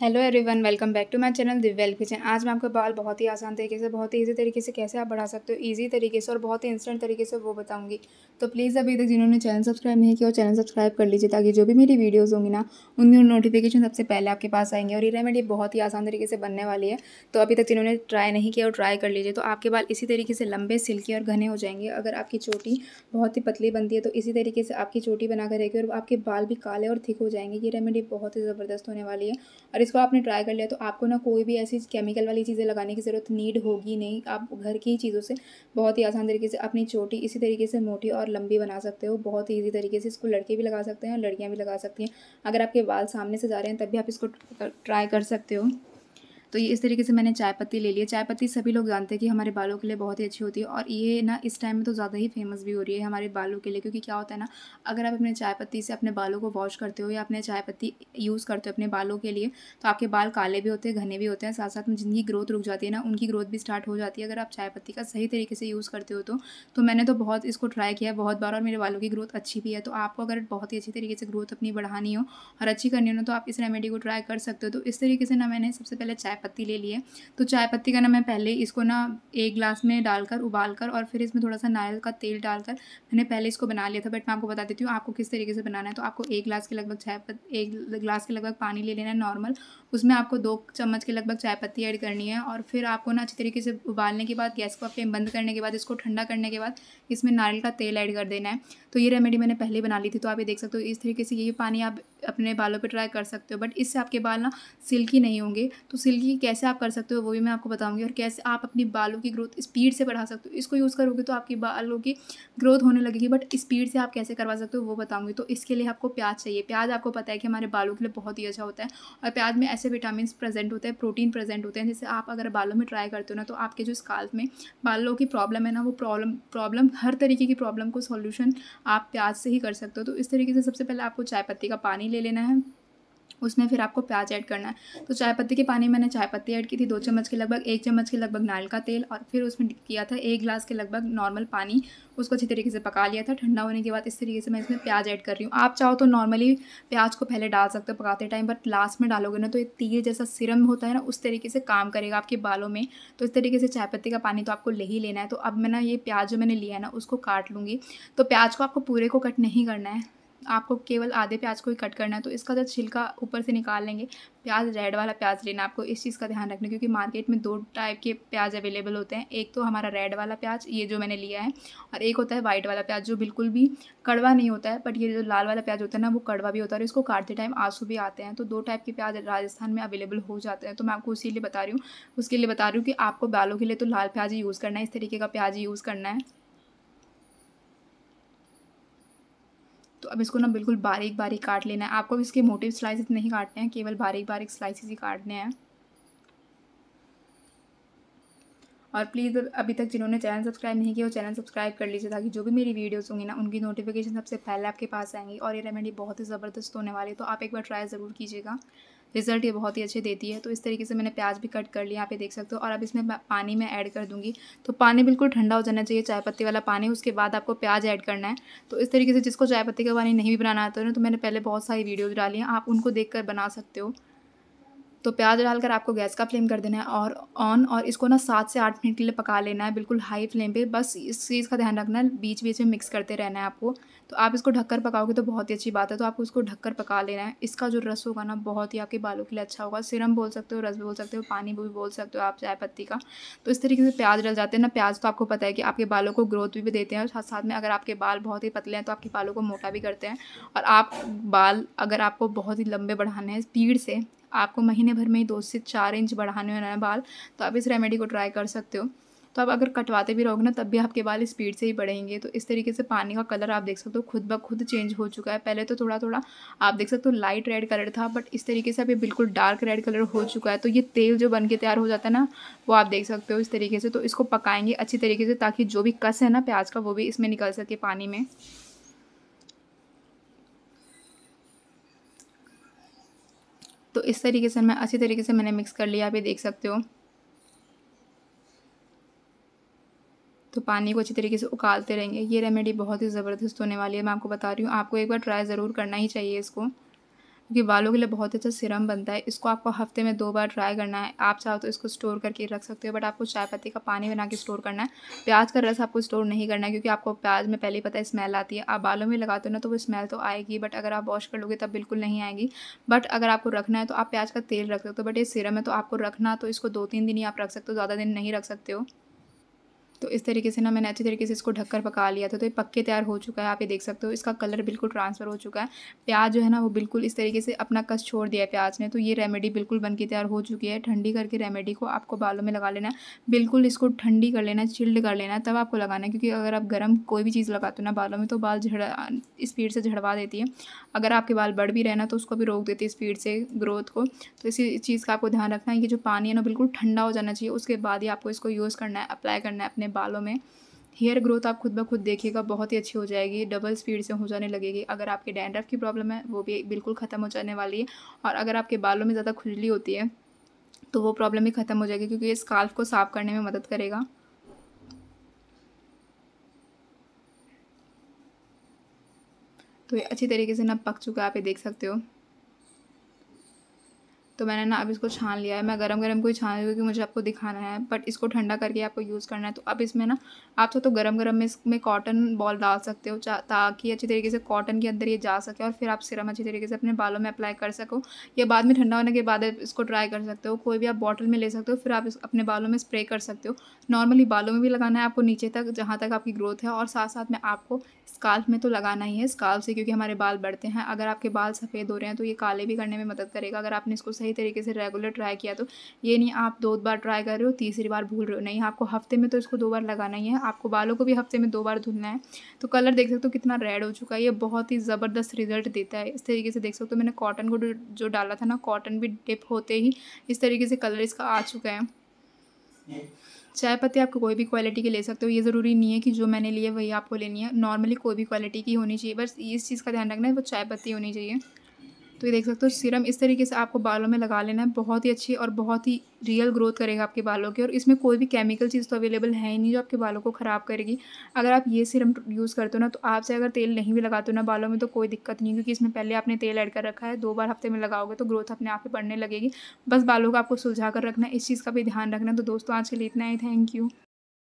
hello everyone welcome back to my channel Divyal kitchen आज मैं आपको बाल बहुत ही आसान तरीके से बहुत ही ईजी तरीके से कैसे आप बढ़ा सकते हो ईजी तरीके से और बहुत ही इंस्टेंट तरीके से वो बताऊंगी तो प्लीज़ अभी तक जिन्होंने चैनल सब्सक्राइब नहीं किया वो चैनल सब्सक्राइब कर लीजिए ताकि जो भी मेरी वीडियोज़ होंगी ना उनकी नोटिफिकेशन सबसे पहले आपके पास आएंगे और ये रेमेडी बहुत ही आसान तरीके से बनने वाली है तो अभी तक जिन्होंने ट्राई नहीं किया और ट्राई कर लीजिए तो आपके बाल इसी तरीके से लंबे सिल्की और घने हो जाएंगे अगर आपकी चोटी बहुत ही पतली बनती है तो इसी तरीके से आपकी चोटी बनाकर रहेगी और आपके बाल भी काले और थिक हो जाएंगे ये रेमेडी बहुत ही ज़बरदस्त होने वाली है और इसको आपने ट्राई कर लिया तो आपको ना कोई भी ऐसी केमिकल वाली चीज़ें लगाने की ज़रूरत नीड होगी नहीं आप घर की चीज़ों से बहुत ही आसान तरीके से अपनी चोटी इसी तरीके से मोटी और लंबी बना सकते हो बहुत ही ईजी तरीके से इसको लड़के भी लगा सकते हैं और लड़कियाँ भी लगा सकती हैं अगर आपके बाल सामने से जा रहे हैं तब भी आप इसको ट्राई कर सकते हो तो ये इस तरीके से मैंने चाय पत्ती ले ली है चाय पत्ती सभी लोग जानते हैं कि हमारे बालों के लिए बहुत ही अच्छी होती है और ये ना इस टाइम में तो ज़्यादा ही फेमस भी हो रही है हमारे बालों के लिए क्योंकि क्या होता है ना अगर आप अपने चाय पत्ती से अपने बालों को वॉश करते हो या अपने चाय पत्ती यूज़ करते हो अपने बालों के लिए तो आपके बाल काले भी होते हैं घने भी होते हैं साथ साथ में जिनकी ग्रोथ रुक जाती है ना उनकी ग्रोथ भी स्टार्ट हो जाती है अगर आप चाय पत्ती का सही तरीके से यूज़ करते हो तो तो मैंने तो बहुत इसको ट्राई किया है बहुत बार और मेरे बालों की ग्रोथ अच्छी भी है तो आपको अगर बहुत ही अच्छी तरीके से ग्रोथ अपनी बढ़ानी हो और अच्छी करनी हो ना तो आप इस रेमेडी को ट्राई कर सकते हो तो इस तरीके से ना मैंने सबसे पहले चाय पत्ती ले लिए तो चाय पत्ती का ना मैं पहले इसको ना एक ग्लास में डालकर उबाल कर और फिर इसमें थोड़ा सा नारियल का तेल डालकर मैंने पहले इसको बना लिया था बट मैं आपको बता देती हूँ आपको किस तरीके से बनाना है तो आपको एक ग्लास के लगभग चाय पत्ती एक ग्लास के लगभग पानी ले लेना है नॉर्मल उसमें आपको दो चम्मच के लगभग चाय पत्ती ऐड करनी है और फिर आपको ना अच्छी तरीके से उबालने के बाद गैस को फ्लेम बंद करने के बाद इसको ठंडा करने के बाद इसमें नारियल का तेल ऐड कर देना है तो ये रेमेडी मैंने पहले बना ली थी तो आप ये देख सकते हो इस तरीके से ये पानी आप अपने बालों पर ट्राई कर सकते हो बट इससे आपके बाल ना सिल्की नहीं होंगे तो सिल्की कि कैसे आप कर सकते हो वो भी मैं आपको बताऊँगी और कैसे आप अपनी बालों की ग्रोथ स्पीड से बढ़ा सकते हो इसको यूज़ करोगे तो आपकी बालों की ग्रोथ होने लगेगी बट स्पीड से आप कैसे करवा सकते हो वो बताऊँगी तो इसके लिए आपको प्याज चाहिए प्याज आपको पता है कि हमारे बालों के लिए बहुत ही अच्छा होता है और प्याज में ऐसे विटामिन प्रेजेंट होते हैं प्रोटीन प्रेजेंट होते हैं जैसे आप अगर बालों में ट्राई करते हो ना तो आपके जो स्काल्प में बालों की प्रॉब्लम है ना वो प्रॉब्लम प्रॉब्लम हर तरीके की प्रॉब्लम को सोल्यूशन आप प्याज से ही कर सकते हो तो इस तरीके से सबसे पहले आपको चाय पत्ती का पानी ले लेना है उसमें फिर आपको प्याज ऐड करना है तो चाय पत्ती के पानी मैंने चाय पत्ती ऐड की थी दो चम्मच के लगभग एक चम्मच के लगभग नारियल का तेल और फिर उसमें किया था एक गिलास के लगभग नॉर्मल पानी उसको अच्छी तरीके से पका लिया था ठंडा होने के बाद इस तरीके से मैं इसमें प्याज ऐड कर रही हूँ आप चाहो तो नॉर्मली प्याज को पहले डाल सकते हो पकाते टाइम बट लास्ट में डालोगे ना तो ये तीर जैसा सिरम होता है ना उस तरीके से काम करेगा आपके बालों में तो इस तरीके से चाय पत्ती का पानी तो आपको ले ही लेना है तो अब मैं ना ये प्याज जो मैंने लिया है ना उसको काट लूँगी तो प्याज को आपको पूरे को कट नहीं करना है आपको केवल आधे प्याज को ही कट करना है तो इसका जो तो छिलका ऊपर से निकाल लेंगे प्याज रेड वाला प्याज लेना आपको इस चीज़ का ध्यान रखना क्योंकि मार्केट में दो टाइप के प्याज अवेलेबल होते हैं एक तो हमारा रेड वाला प्याज ये जो मैंने लिया है और एक होता है वाइट वाला प्याज जो बिल्कुल भी कड़वा नहीं होता है बट ये जो लाल वाला प्याज होता है ना वो कड़वा भी होता है और इसको काटते टाइम आंसू भी आते हैं तो दो टाइप के प्याज राजस्थान में अवेलेबल हो जाते हैं तो मैं आपको उसी लिए बता रही हूँ उसके लिए बता रही हूँ कि आपको बालों के लिए तो लाल प्याज ही यूज़ करना है इस तरीके का प्याज ही यूज़ करना है तो अब इसको ना बिल्कुल बारीक बारीक काट लेना है आपको इसके मोटिव स्लाइसेस नहीं काटने हैं केवल बारीक बारीक स्लाइसेस ही काटने हैं और प्लीज़ अभी तक जिन्होंने चैनल सब्सक्राइब नहीं किया वो चैनल सब्सक्राइब कर लीजिए ताकि जो भी मेरी वीडियोस होंगी ना उनकी नोटिफिकेशन सबसे पहले आपके पास आएंगी और ये रेमेडी बहुत ही ज़बरदस्त होने वाली है तो आप एक बार ट्राई ज़रूर कीजिएगा रिज़ल्ट ये बहुत ही अच्छे देती है तो इस तरीके से मैंने प्याज भी कट कर लिया यहाँ पे देख सकते हो और अब इसमें पानी मैं ऐड कर दूँगी तो पानी बिल्कुल ठंडा हो जाना चाहिए चाय पत्ती वाला पानी उसके बाद आपको प्याज ऐड करना है तो इस तरीके से जिसको चाय पत्ती का पानी नहीं भी बनाना आता है ना तो मैंने पहले बहुत सारी वीडियोज़ डाली हैं आप उनको देख बना सकते हो तो प्याज डालकर आपको गैस का फ्लेम कर देना है और ऑन और इसको ना सात से आठ मिनट के लिए पका लेना है बिल्कुल हाई फ्लेम पे बस इस चीज़ का ध्यान रखना है बीच बीच में मिक्स करते रहना है आपको तो आप इसको ढककर पकाओगे तो बहुत ही अच्छी बात है तो आपको इसको ढककर पका लेना है इसका जो रस होगा ना बहुत ही आपके बालों के लिए अच्छा होगा सिरम बोल सकते हो रस बोल सकते हो पानी भी बोल सकते हो आप चाय पत्ती का तो इस तरीके से प्याज डल जाते हैं ना प्याज तो आपको पता है कि आपके बालों को ग्रोथ भी देते हैं और साथ साथ में अगर आपके बाल बहुत ही पतले हैं तो आपके बालों को मोटा भी करते हैं और आप बाल अगर आपको बहुत ही लंबे बढ़ाने हैं स्पीड से आपको महीने भर में ही दो से चार इंच बढ़ाने वाला है बाल तो आप इस रेमेडी को ट्राई कर सकते हो तो आप अगर कटवाते भी रहोगे ना तब भी आपके बाल स्पीड से ही बढ़ेंगे तो इस तरीके से पानी का कलर आप देख सकते हो खुद ब खुद चेंज हो चुका है पहले तो थोड़ा थोड़ा आप देख सकते हो लाइट रेड कलर था बट इस तरीके से अभी बिल्कुल डार्क रेड कलर हो चुका है तो ये तेल जो बन के तैयार हो जाता है ना वो आप देख सकते हो इस तरीके से तो इसको पकाएंगे अच्छी तरीके से ताकि जो भी कस है ना प्याज का वो भी इसमें निकल सके पानी में तो इस तरीके से मैं अच्छी तरीके से मैंने मिक्स कर लिया आप ये देख सकते हो तो पानी को अच्छी तरीके से उकालते रहेंगे ये रेमेडी बहुत ही ज़बरदस्त होने वाली है मैं आपको बता रही हूँ आपको एक बार ट्राई ज़रूर करना ही चाहिए इसको क्योंकि बालों के लिए बहुत ही अच्छा सिरम बनता है इसको आपको हफ्ते में दो बार ट्राई करना है आप चाहो तो इसको स्टोर करके रख सकते हो बट आपको चाय पत्ती का पानी बना के स्टोर करना है प्याज का रस आपको स्टोर नहीं करना है क्योंकि आपको प्याज में पहले ही पता है स्मेल आती है आप बालों में लगाते हो ना तो वो स्मेल तो आएगी बट अगर आप वॉश कर लोगे तब बिल्कुल नहीं आएगी बट अगर आपको रखना है तो आप प्याज का तेल रख सकते हो बट ये सिरम है तो आपको रखना तो इसको दो तीन दिन ही आप रख सकते हो ज़्यादा दिन नहीं रख सकते हो तो इस तरीके से ना मैंने अच्छे तरीके से इसको ढककर पका लिया था तो ये पक्के तैयार हो चुका है आप ये देख सकते हो इसका कलर बिल्कुल ट्रांसफ़र हो चुका है प्याज जो है ना वो बिल्कुल इस तरीके से अपना कस छोड़ दिया है प्याज ने तो ये रेमेडी बिल्कुल बन के तैयार हो चुकी है ठंडी करके रेमेडी को आपको बालों में लगा लेना बिल्कुल इसको ठंडी कर लेना चिल्ड कर लेना तब आपको लगाना क्योंकि अगर आप गर्म कोई भी चीज़ लगाते हो ना बालों में तो बाल झड़ स्पीड से झड़वा देती है अगर आपके बाल बढ़ भी रहे ना तो उसको भी रोक देती है स्पीड से ग्रोथ को तो इसी चीज़ का आपको ध्यान रखना है कि जो पानी है ना बिल्कुल ठंडा हो जाना चाहिए उसके बाद ही आपको इसको यूज़ करना है अप्लाई करना है अपने अपने बालों में हेयर ग्रोथ आप खुद ब खुद देखिएगा बहुत ही अच्छी हो जाएगी डबल स्पीड से हो जाने लगेगी अगर आपके डैंड्रफ की प्रॉब्लम है वो भी बिल्कुल ख़त्म हो जाने वाली है और अगर आपके बालों में ज़्यादा खुजली होती है तो वो प्रॉब्लम भी ख़त्म हो जाएगी क्योंकि ये स्काल्फ को साफ़ करने में मदद करेगा तो ये अच्छी तरीके से ना पक चुका है आप ये देख सकते हो तो मैंने ना अब इसको छान लिया है मैं गरम गरम को ही छान लूँ क्योंकि मुझे आपको दिखाना है बट इसको ठंडा करके आपको यूज़ करना है तो अब इसमें ना आप चाहो तो, तो गरम गरम में इसमें कॉटन बॉल डाल सकते हो ताकि अच्छी तरीके से कॉटन के अंदर ये जा सके और फिर आप सिरम अच्छी तरीके से अपने बालों में अप्लाई कर सको या बाद में ठंडा होने के बाद इसको ट्राई कर सकते हो कोई भी आप बॉटल में ले सकते हो फिर आप अपने बालों में स्प्रे कर सकते हो नॉर्मली बालों में भी लगाना है आपको नीचे तक जहाँ तक आपकी ग्रोथ है और साथ साथ में आपको स्काल्फ में तो लगाना ही है स्काल्फ से क्योंकि हमारे बाल बढ़ते हैं अगर आपके बाल सफ़ेद हो रहे हैं तो ये काले भी करने में मदद करेगा अगर आपने इसको सही तरीके से रेगुलर ट्राई किया तो ये नहीं आप दो बार ट्राई कर रहे हो तीसरी बार भूल रहे हो नहीं आपको हफ्ते में तो इसको दो बार लगाना ही है आपको बालों को भी हफ्ते में दो बार धुलना है तो कलर देख सकते हो कितना रेड हो चुका है ये बहुत ही ज़बरदस्त रिजल्ट देता है इस तरीके से देख सकते हो मैंने कॉटन को जो डाला था ना कॉटन भी डिप होते ही इस तरीके से कलर इसका आ चुका है चाय पत्ती आपको कोई भी क्वालिटी की ले सकते हो ये ज़रूरी नहीं है कि जो मैंने लिए वही आपको लेनी है नॉर्मली कोई भी क्वालिटी की होनी चाहिए बस इस चीज़ का ध्यान रखना है वो चाय पत्ती होनी चाहिए तो ये देख सकते हो सीरम इस तरीके से आपको बालों में लगा लेना है बहुत ही अच्छी और बहुत ही रियल ग्रोथ करेगा आपके बालों की और इसमें कोई भी केमिकल चीज़ तो अवेलेबल है ही नहीं जो आपके बालों को ख़राब करेगी अगर आप ये सीरम यूज़ करते हो ना तो आपसे अगर तेल नहीं भी लगाते हो ना बालों में तो कोई दिक्कत नहीं क्योंकि इसमें पहले आपने तेल ऐड कर रखा है दो बार हफ्ते में लगाओगे तो ग्रोथ अपने आप ही बढ़ने लगेगी बस बालों को आपको सुलझा कर रखना इस चीज़ का भी ध्यान रखना तो दोस्तों आज के लिए इतना ही थैंक यू